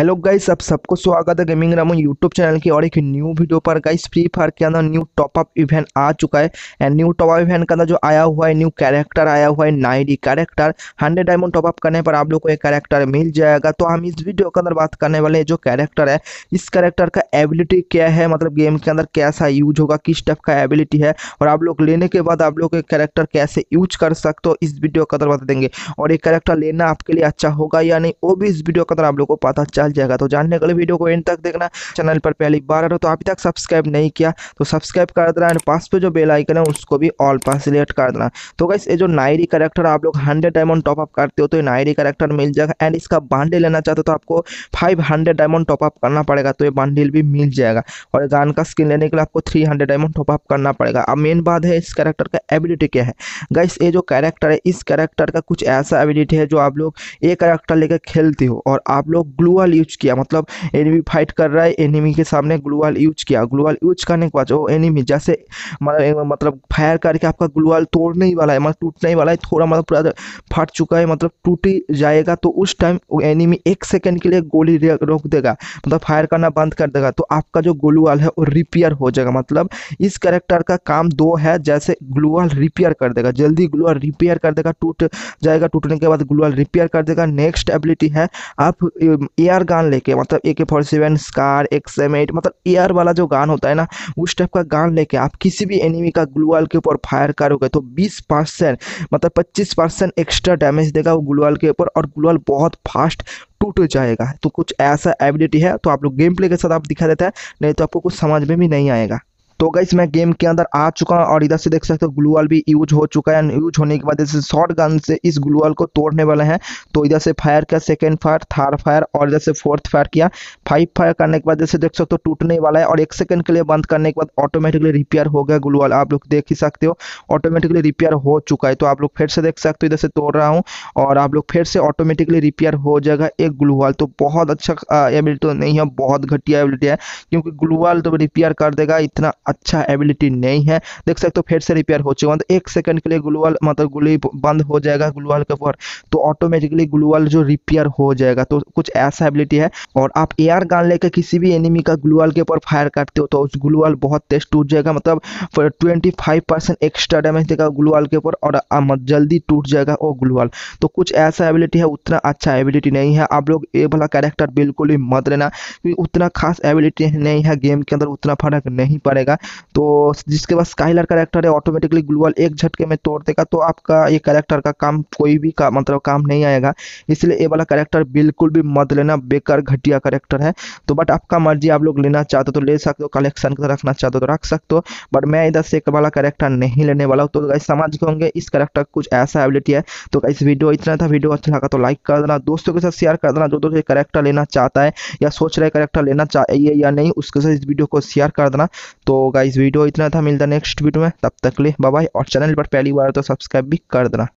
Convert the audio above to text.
hello guys आप सबको स्वागत है गेमिंग रामो यूट्यूब चैनल की और एक न्यू वीडियो पर गाइस फ्री फायर के अंदर न्यू टॉपअप इवेंट आ चुका है एंड न्यू टॉपअप इवेंट के अंदर जो आया हुआ है न्यू कैरेक्टर आया हुआ है नाइडी कैरेक्टर हंड्रेड डायमंड टॉपअप करने पर आप लोग को एक कैरेक्टर मिल जाएगा तो हम इस वीडियो के अंदर बात करने वाले जो कैरेक्टर है इस कैरेक्टर का एबिलिटी क्या है मतलब गेम के अंदर कैसा यूज होगा किस टाइप का एबिलिटी है और आप लोग लेने के बाद आप लोग कैरेक्टर कैसे यूज कर सकते हो इस वीडियो के अंदर बता देंगे और ये कैरेक्टर लेना आपके लिए अच्छा होगा या नहीं वो भी इस वीडियो के अंदर आप लोग को पता चल मिल जाएगा तो जानने के लिए वीडियो को एंड तक देखना चैनल पर पहली बार आ रहा हो तो अभी तक सब्सक्राइब नहीं किया तो सब्सक्राइब कर देना एंड पास पे जो बेल आइकन है उसको भी ऑल पास सिलेक्ट कर देना तो गाइस ये जो नायरी करेक्टर आप लोग हंड्रेड डायमंड टॉपअप करते हो तो ये नायरी करेक्टर मिल जाएगा एंड इसका बांडिल लेना चाहते हो तो आपको फाइव हंड्रेड डायमंड टॉपअप करना पड़ेगा तो ये बांडिल भी मिल जाएगा और गान का स्किन लेने के लिए आपको थ्री हंड्रेड डायमंड टॉपअप करना पड़ेगा अब मेन बात है इस करेक्टर का एबिलिटी क्या है गाइस ये जो कैरेक्टर है इस कैरेक्टर का कुछ ऐसा एबिलिटी है जो आप लोग ये करेक्टर लेकर खेलते हो और आप लोग ग्लूअल ग्लूवाल यूज किया मतलब एनिमी फाइट कर रहा है एनिमी के सामने ग्लूवाल यूज किया ग्लूवाल यूज करने के बाद वो एनिमी जैसे मतलब मतलब फायर करके आपका ग्लूवाल तोड़ने ही वाला है मतलब टूटने ही वाला है थोड़ा मतलब पूरा फट चुका है मतलब टूट ही जाएगा तो उस टाइम एनिमी एक सेकेंड के लिए गोली रोक देगा मतलब फायर करना बंद कर देगा तो आपका जो ग्लूवाल है वो रिपेयर हो जाएगा मतलब इस करेक्टर का काम दो है जैसे ग्लूवाल रिपेयर कर देगा जल्दी ग्लूवाल रिपेयर कर देगा टूट जाएगा टूटने के बाद ग्लूवाल रिपेयर कर देगा नेक्स्ट एबिलिटी है आप एयर एआर गान लेके मतलब A K four seven SCAR X M eight मतलब एयर वाला जो गान होता है ना उस टाइप का गान लेके आप किसी भी एनिमी का ग्लूवाल के ऊपर फायर करोगे तो बीस परसेंट मतलब पच्चीस परसेंट एक्स्ट्रा डैमेज देगा वो ग्लूवाल के ऊपर और ग्लूवाल बहुत फास्ट टूट जाएगा तो कुछ ऐसा एबिलिटी है तो आप लोग गेम प्ले के साथ आप दिखा देते हैं नहीं तो आपको कुछ समझ में भी नहीं आएगा तो गाइस मैं गेम के अंदर आ चुका हूँ और इधर से देख सकते हो ग्लूअल भी यूज हो चुका है यूज होने के बाद जैसे शॉर्ट गन से इस ग्लूअल को तोड़ने वाले हैं तो इधर से फायर किया सेकेंड फायर थर्ड फायर और इधर से फोर्थ फायर किया फाइव फायर करने के बाद जैसे देख सकते हो टूटने वाला है और एक सेकेंड के लिए बंद करने के बाद ऑटोमेटिकली रिपेयर हो गया ग्लूअल आप लोग देख ही सकते हो ऑटोमेटिकली रिपेयर हो चुका है तो आप लोग फिर से देख सकते हो इधर से तोड़ रहा हूँ और आप लोग फिर से ऑटोमेटिकली रिपेयर हो जाएगा एक ग्लूअल तो बहुत अच्छा एबिलिटी तो नहीं है बहुत घटिया एबिलिटी है क्योंकि ग्लूअल तो रिपेयर कर देगा इतना अच्छा एबिलिटी नहीं है देख सकते हो फिर से रिपेयर हो चुका मतलब एक सेकंड के लिए ग्लूवाल मतलब गुली बंद हो जाएगा ग्लूवाल के ऊपर तो ऑटोमेटिकली ग्लूवाल जो रिपेयर हो जाएगा तो कुछ ऐसा एबिलिटी है और आप एयर गान लेकर किसी भी एनिमी का ग्लूवाल के ऊपर फायर करते हो तो उस ग्लूवाल बहुत तेज टूट जाएगा मतलब twenty five percent extra damage देगा ग्लूवाल के ऊपर और जल्दी टूट जाएगा वो ग्लूवाल तो कुछ ऐसा एबिलिटी है उतना अच्छा एबिलिटी नहीं है आप लोग ये वाला कैरेक्टर बिल्कुल ही मत लेना क्योंकि उतना खास एबिलिटी नहीं है गेम के अंदर उतना फर्क नहीं पड़ेगा तो जिसके पास स्काईलर करेक्टर है ऑटोमेटिकली ग्लूअल एक झटके में तोड़ देगा तो आपका ये करेक्टर का काम कोई भी का मतलब काम नहीं आएगा इसलिए ये वाला करेक्टर बिल्कुल भी मत लेना बेकार घटिया करेक्टर है तो बट आपका मर्जी आप लोग लेना चाहते हो तो ले सकते हो कलेक्शन रखना चाहते हो तो रख सकते हो बट मैं इधर से एक वाला करेक्टर नहीं लेने वाला हूँ तो गाइस समझ गए होंगे इस करेक्टर कुछ ऐसा एबिलिटी है तो गाइस वीडियो इतना था वीडियो अच्छा लगा तो लाइक कर देना दोस्तों के साथ शेयर कर देना जो दोस्त ये करेक्टर लेना चाहता है या सोच रहे करेक्टर लेना चाहिए या नहीं उसके साथ इस वीडियो को शेयर कर देना तो गाइस वीडियो इतना था मिलता नेक्स्ट वीडियो में तब तक ले बाय और चैनल पर पहली बार तो सब्सक्राइब भी कर देना